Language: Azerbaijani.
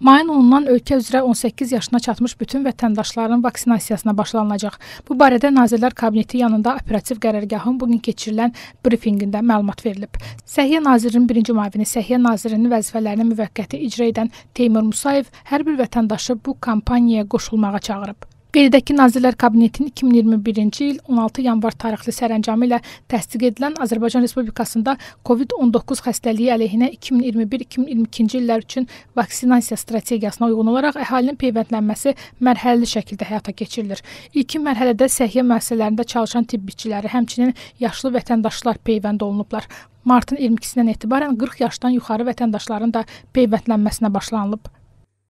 Mayın ondan ölkə üzrə 18 yaşına çatmış bütün vətəndaşların vaksinasiyasına başlanılacaq. Bu barədə Nazirlər Kabineti yanında operativ qərargahın bu gün keçirilən brifinqində məlumat verilib. Səhiyyə Nazirinin birinci müavini, Səhiyyə Nazirinin vəzifələrini müvəqqəti icra edən Teymur Musayev hər bir vətəndaşı bu kampaniyaya qoşulmağa çağırıb. Qeyd edək ki, Nazirlər Kabinetinin 2021-ci il 16 yanvar tarixli sərəncamı ilə təsdiq edilən Azərbaycan Respublikasında COVID-19 xəstəliyi əleyhinə 2021-2022-ci illər üçün vaksinasiya strategiyasına uyğun olaraq əhalinin peyvəndlənməsi mərhələli şəkildə həyata keçirilir. İlkin mərhələdə səhiyyə müəssisələrində çalışan tibbçiləri, həmçinin yaşlı vətəndaşlar peyvənd olunublar. Martın 22-dən etibarən 40 yaşdan yuxarı vətəndaşların da peyvəndlənməsinə başlanılıb.